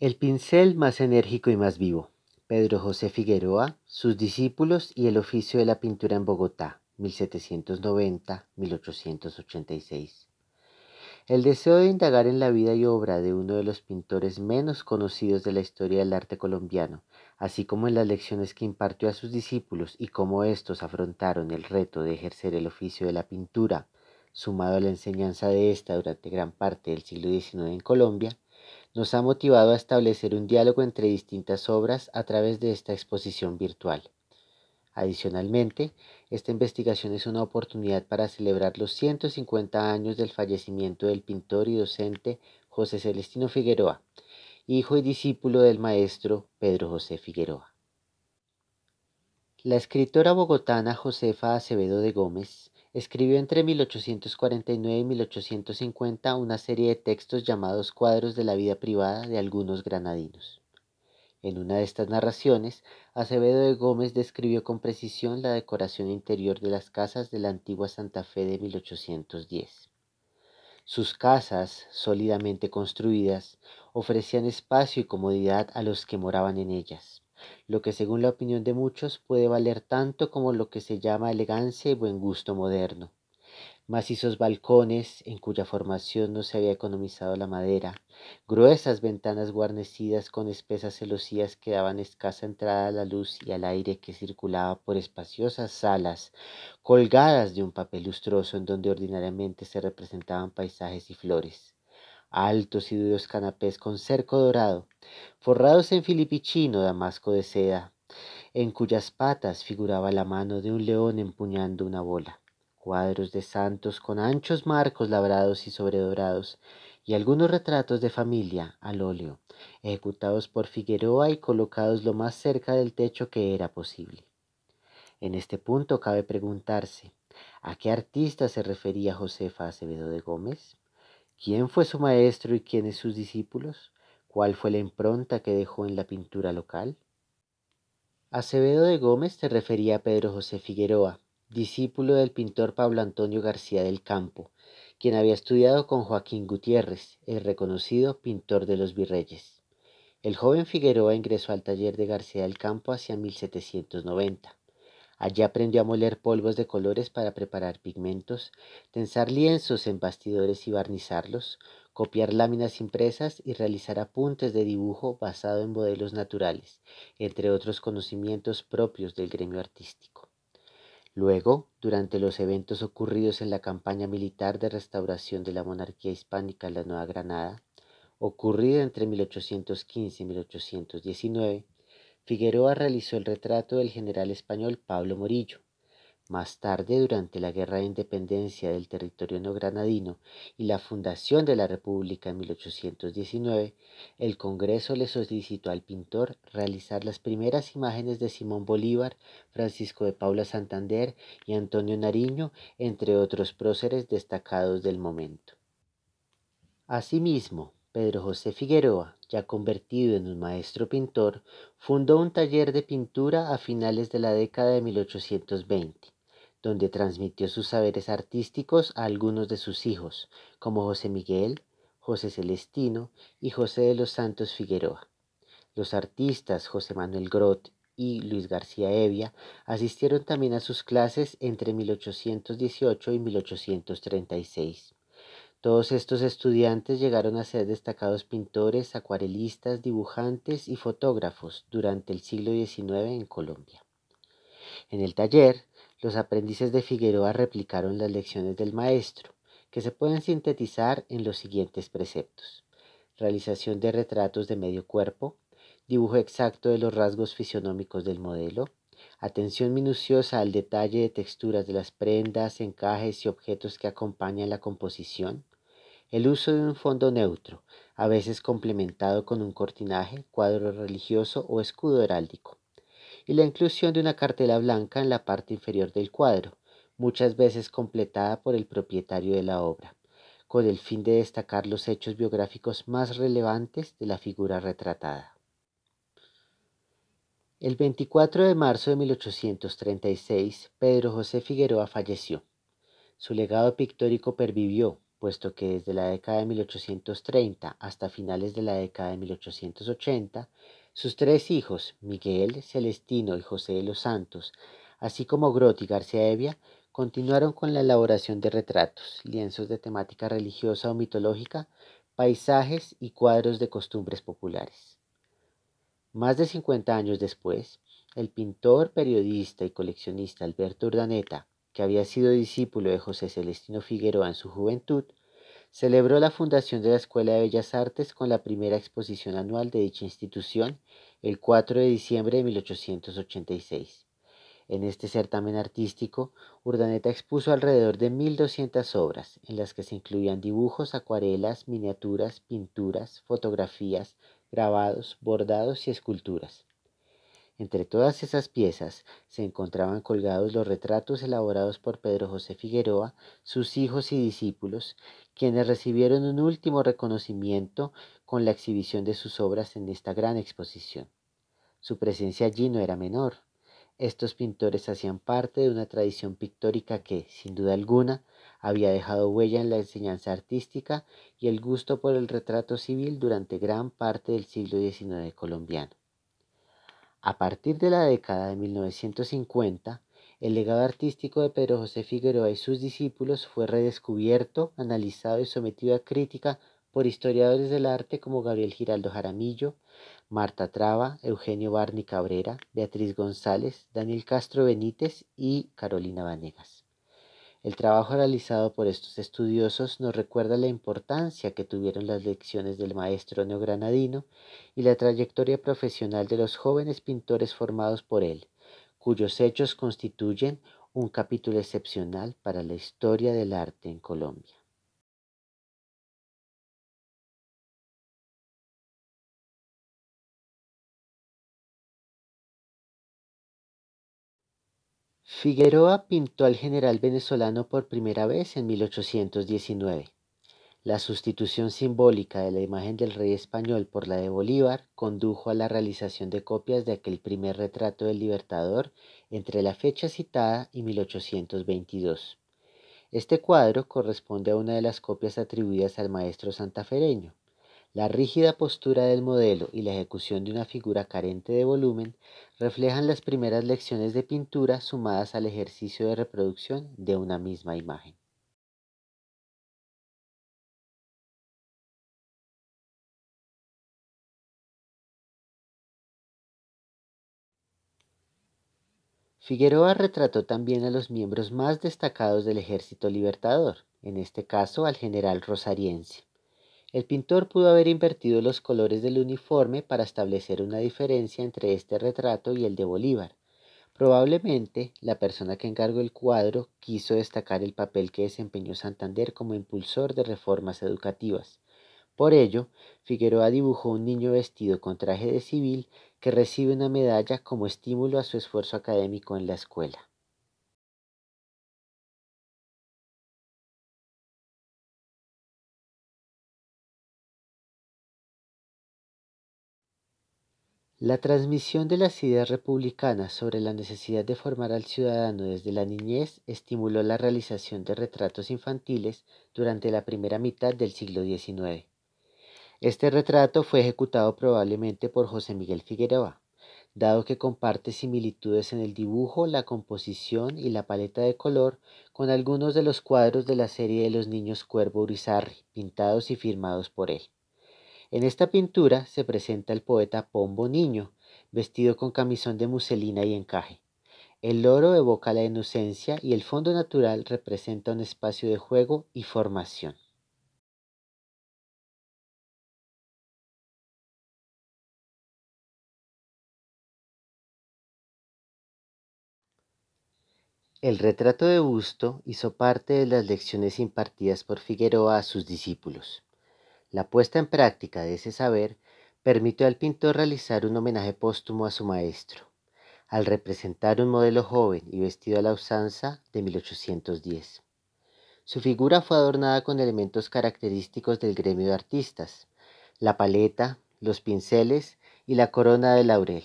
El pincel más enérgico y más vivo. Pedro José Figueroa, sus discípulos y el oficio de la pintura en Bogotá, 1790-1886. El deseo de indagar en la vida y obra de uno de los pintores menos conocidos de la historia del arte colombiano, así como en las lecciones que impartió a sus discípulos y cómo éstos afrontaron el reto de ejercer el oficio de la pintura, sumado a la enseñanza de ésta durante gran parte del siglo XIX en Colombia, nos ha motivado a establecer un diálogo entre distintas obras a través de esta exposición virtual. Adicionalmente, esta investigación es una oportunidad para celebrar los 150 años del fallecimiento del pintor y docente José Celestino Figueroa, hijo y discípulo del maestro Pedro José Figueroa. La escritora bogotana Josefa Acevedo de Gómez Escribió entre 1849 y 1850 una serie de textos llamados Cuadros de la vida privada de algunos granadinos. En una de estas narraciones, Acevedo de Gómez describió con precisión la decoración interior de las casas de la antigua Santa Fe de 1810. Sus casas, sólidamente construidas, ofrecían espacio y comodidad a los que moraban en ellas lo que según la opinión de muchos puede valer tanto como lo que se llama elegancia y buen gusto moderno. Macizos balcones en cuya formación no se había economizado la madera, gruesas ventanas guarnecidas con espesas celosías que daban escasa entrada a la luz y al aire que circulaba por espaciosas salas, colgadas de un papel lustroso en donde ordinariamente se representaban paisajes y flores altos y duros canapés con cerco dorado, forrados en filipichino damasco de seda, en cuyas patas figuraba la mano de un león empuñando una bola, cuadros de santos con anchos marcos labrados y sobredorados, y algunos retratos de familia al óleo, ejecutados por Figueroa y colocados lo más cerca del techo que era posible. En este punto cabe preguntarse, ¿a qué artista se refería Josefa Acevedo de Gómez? quién fue su maestro y quiénes sus discípulos, cuál fue la impronta que dejó en la pintura local. Acevedo de Gómez se refería a Pedro José Figueroa, discípulo del pintor Pablo Antonio García del Campo, quien había estudiado con Joaquín Gutiérrez, el reconocido pintor de los virreyes. El joven Figueroa ingresó al taller de García del Campo hacia 1790. Allí aprendió a moler polvos de colores para preparar pigmentos, tensar lienzos en bastidores y barnizarlos, copiar láminas impresas y realizar apuntes de dibujo basado en modelos naturales, entre otros conocimientos propios del gremio artístico. Luego, durante los eventos ocurridos en la campaña militar de restauración de la monarquía hispánica en la Nueva Granada, ocurrida entre 1815 y 1819, Figueroa realizó el retrato del general español Pablo Morillo. Más tarde, durante la Guerra de Independencia del territorio no granadino y la fundación de la República en 1819, el Congreso le solicitó al pintor realizar las primeras imágenes de Simón Bolívar, Francisco de Paula Santander y Antonio Nariño, entre otros próceres destacados del momento. Asimismo, Pedro José Figueroa, ya convertido en un maestro pintor, fundó un taller de pintura a finales de la década de 1820, donde transmitió sus saberes artísticos a algunos de sus hijos, como José Miguel, José Celestino y José de los Santos Figueroa. Los artistas José Manuel Grot y Luis García Evia asistieron también a sus clases entre 1818 y 1836. Todos estos estudiantes llegaron a ser destacados pintores, acuarelistas, dibujantes y fotógrafos durante el siglo XIX en Colombia. En el taller, los aprendices de Figueroa replicaron las lecciones del maestro, que se pueden sintetizar en los siguientes preceptos. Realización de retratos de medio cuerpo, dibujo exacto de los rasgos fisionómicos del modelo, atención minuciosa al detalle de texturas de las prendas, encajes y objetos que acompañan la composición, el uso de un fondo neutro, a veces complementado con un cortinaje, cuadro religioso o escudo heráldico. Y la inclusión de una cartela blanca en la parte inferior del cuadro, muchas veces completada por el propietario de la obra, con el fin de destacar los hechos biográficos más relevantes de la figura retratada. El 24 de marzo de 1836, Pedro José Figueroa falleció. Su legado pictórico pervivió, puesto que desde la década de 1830 hasta finales de la década de 1880, sus tres hijos, Miguel, Celestino y José de los Santos, así como Grotti García Evia, continuaron con la elaboración de retratos, lienzos de temática religiosa o mitológica, paisajes y cuadros de costumbres populares. Más de 50 años después, el pintor, periodista y coleccionista Alberto Urdaneta, que había sido discípulo de José Celestino Figueroa en su juventud, celebró la fundación de la Escuela de Bellas Artes con la primera exposición anual de dicha institución el 4 de diciembre de 1886. En este certamen artístico, Urdaneta expuso alrededor de 1.200 obras, en las que se incluían dibujos, acuarelas, miniaturas, pinturas, fotografías, grabados, bordados y esculturas. Entre todas esas piezas se encontraban colgados los retratos elaborados por Pedro José Figueroa, sus hijos y discípulos, quienes recibieron un último reconocimiento con la exhibición de sus obras en esta gran exposición. Su presencia allí no era menor. Estos pintores hacían parte de una tradición pictórica que, sin duda alguna, había dejado huella en la enseñanza artística y el gusto por el retrato civil durante gran parte del siglo XIX colombiano. A partir de la década de 1950, el legado artístico de Pedro José Figueroa y sus discípulos fue redescubierto, analizado y sometido a crítica por historiadores del arte como Gabriel Giraldo Jaramillo, Marta Traba, Eugenio Barney Cabrera, Beatriz González, Daniel Castro Benítez y Carolina Vanegas. El trabajo realizado por estos estudiosos nos recuerda la importancia que tuvieron las lecciones del maestro neogranadino y la trayectoria profesional de los jóvenes pintores formados por él, cuyos hechos constituyen un capítulo excepcional para la historia del arte en Colombia. Figueroa pintó al general venezolano por primera vez en 1819. La sustitución simbólica de la imagen del rey español por la de Bolívar condujo a la realización de copias de aquel primer retrato del Libertador entre la fecha citada y 1822. Este cuadro corresponde a una de las copias atribuidas al maestro santafereño. La rígida postura del modelo y la ejecución de una figura carente de volumen reflejan las primeras lecciones de pintura sumadas al ejercicio de reproducción de una misma imagen. Figueroa retrató también a los miembros más destacados del ejército libertador, en este caso al general rosariense. El pintor pudo haber invertido los colores del uniforme para establecer una diferencia entre este retrato y el de Bolívar. Probablemente la persona que encargó el cuadro quiso destacar el papel que desempeñó Santander como impulsor de reformas educativas. Por ello, Figueroa dibujó un niño vestido con traje de civil que recibe una medalla como estímulo a su esfuerzo académico en la escuela. La transmisión de las ideas republicanas sobre la necesidad de formar al ciudadano desde la niñez estimuló la realización de retratos infantiles durante la primera mitad del siglo XIX. Este retrato fue ejecutado probablemente por José Miguel Figueroa, dado que comparte similitudes en el dibujo, la composición y la paleta de color con algunos de los cuadros de la serie de los niños Cuervo Urizarri, pintados y firmados por él. En esta pintura se presenta el poeta Pombo Niño, vestido con camisón de muselina y encaje. El loro evoca la inocencia y el fondo natural representa un espacio de juego y formación. El retrato de Busto hizo parte de las lecciones impartidas por Figueroa a sus discípulos. La puesta en práctica de ese saber permitió al pintor realizar un homenaje póstumo a su maestro, al representar un modelo joven y vestido a la usanza de 1810. Su figura fue adornada con elementos característicos del gremio de artistas, la paleta, los pinceles y la corona de laurel,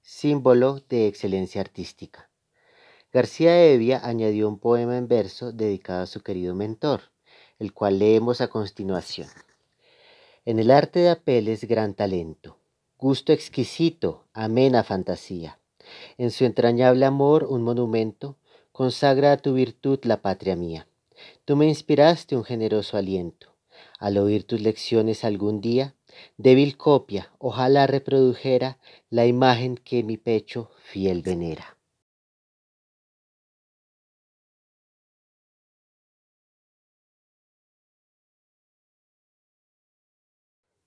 símbolo de excelencia artística. García Evia añadió un poema en verso dedicado a su querido mentor, el cual leemos a continuación. En el arte de Apel es gran talento, gusto exquisito, amena fantasía. En su entrañable amor un monumento, consagra a tu virtud la patria mía. Tú me inspiraste un generoso aliento. Al oír tus lecciones algún día, débil copia, ojalá reprodujera la imagen que mi pecho fiel venera.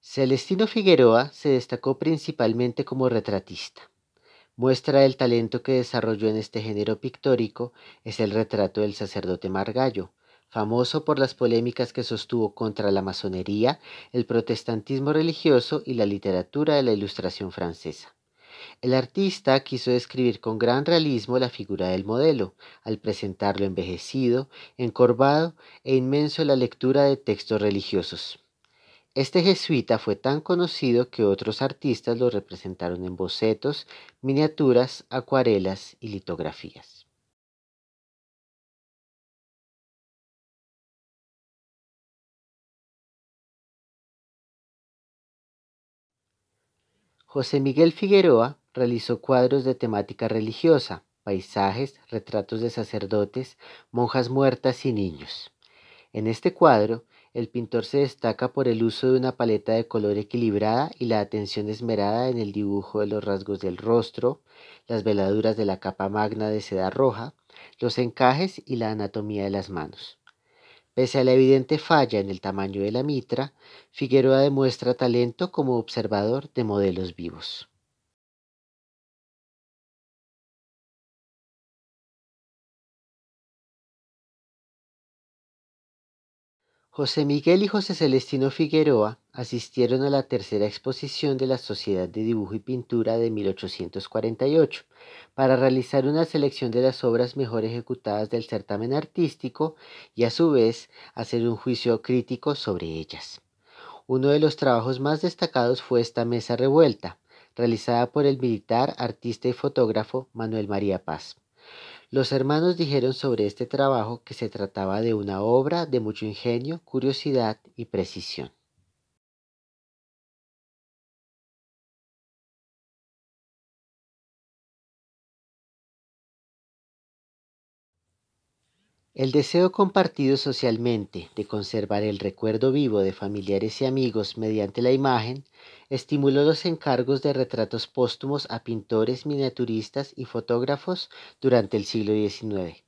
Celestino Figueroa se destacó principalmente como retratista. Muestra del talento que desarrolló en este género pictórico es el retrato del sacerdote Margallo, famoso por las polémicas que sostuvo contra la masonería, el protestantismo religioso y la literatura de la Ilustración francesa. El artista quiso describir con gran realismo la figura del modelo, al presentarlo envejecido, encorvado e inmenso en la lectura de textos religiosos. Este jesuita fue tan conocido que otros artistas lo representaron en bocetos, miniaturas, acuarelas y litografías. José Miguel Figueroa realizó cuadros de temática religiosa, paisajes, retratos de sacerdotes, monjas muertas y niños. En este cuadro el pintor se destaca por el uso de una paleta de color equilibrada y la atención esmerada en el dibujo de los rasgos del rostro, las veladuras de la capa magna de seda roja, los encajes y la anatomía de las manos. Pese a la evidente falla en el tamaño de la mitra, Figueroa demuestra talento como observador de modelos vivos. José Miguel y José Celestino Figueroa asistieron a la tercera exposición de la Sociedad de Dibujo y Pintura de 1848 para realizar una selección de las obras mejor ejecutadas del certamen artístico y a su vez hacer un juicio crítico sobre ellas. Uno de los trabajos más destacados fue esta mesa revuelta, realizada por el militar, artista y fotógrafo Manuel María Paz. Los hermanos dijeron sobre este trabajo que se trataba de una obra de mucho ingenio, curiosidad y precisión. El deseo compartido socialmente de conservar el recuerdo vivo de familiares y amigos mediante la imagen Estimuló los encargos de retratos póstumos a pintores, miniaturistas y fotógrafos durante el siglo XIX.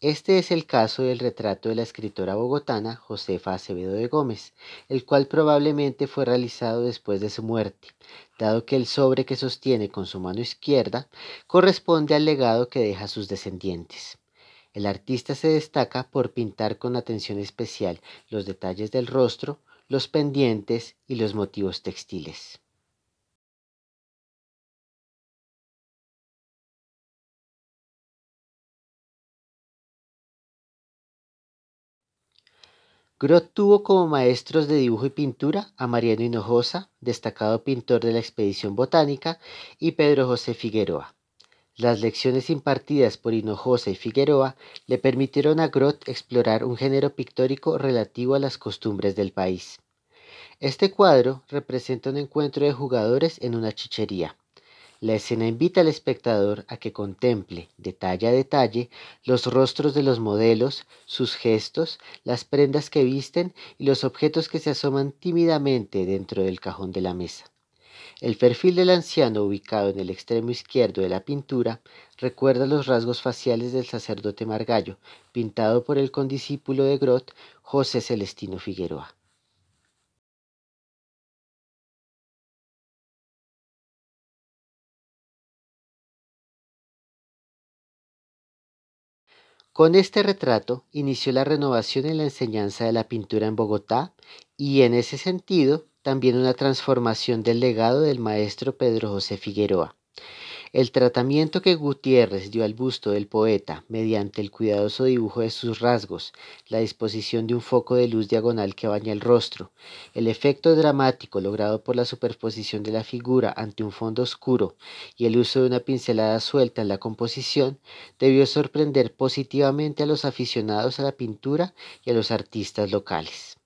Este es el caso del retrato de la escritora bogotana Josefa Acevedo de Gómez, el cual probablemente fue realizado después de su muerte, dado que el sobre que sostiene con su mano izquierda corresponde al legado que deja a sus descendientes. El artista se destaca por pintar con atención especial los detalles del rostro, los pendientes y los motivos textiles. Grot tuvo como maestros de dibujo y pintura a Mariano Hinojosa, destacado pintor de la expedición botánica, y Pedro José Figueroa. Las lecciones impartidas por Hinojosa y Figueroa le permitieron a Groth explorar un género pictórico relativo a las costumbres del país. Este cuadro representa un encuentro de jugadores en una chichería. La escena invita al espectador a que contemple, detalle a detalle, los rostros de los modelos, sus gestos, las prendas que visten y los objetos que se asoman tímidamente dentro del cajón de la mesa. El perfil del anciano ubicado en el extremo izquierdo de la pintura recuerda los rasgos faciales del sacerdote Margallo, pintado por el condiscípulo de Grot, José Celestino Figueroa. Con este retrato inició la renovación en la enseñanza de la pintura en Bogotá y en ese sentido también una transformación del legado del maestro Pedro José Figueroa. El tratamiento que Gutiérrez dio al busto del poeta, mediante el cuidadoso dibujo de sus rasgos, la disposición de un foco de luz diagonal que baña el rostro, el efecto dramático logrado por la superposición de la figura ante un fondo oscuro y el uso de una pincelada suelta en la composición, debió sorprender positivamente a los aficionados a la pintura y a los artistas locales.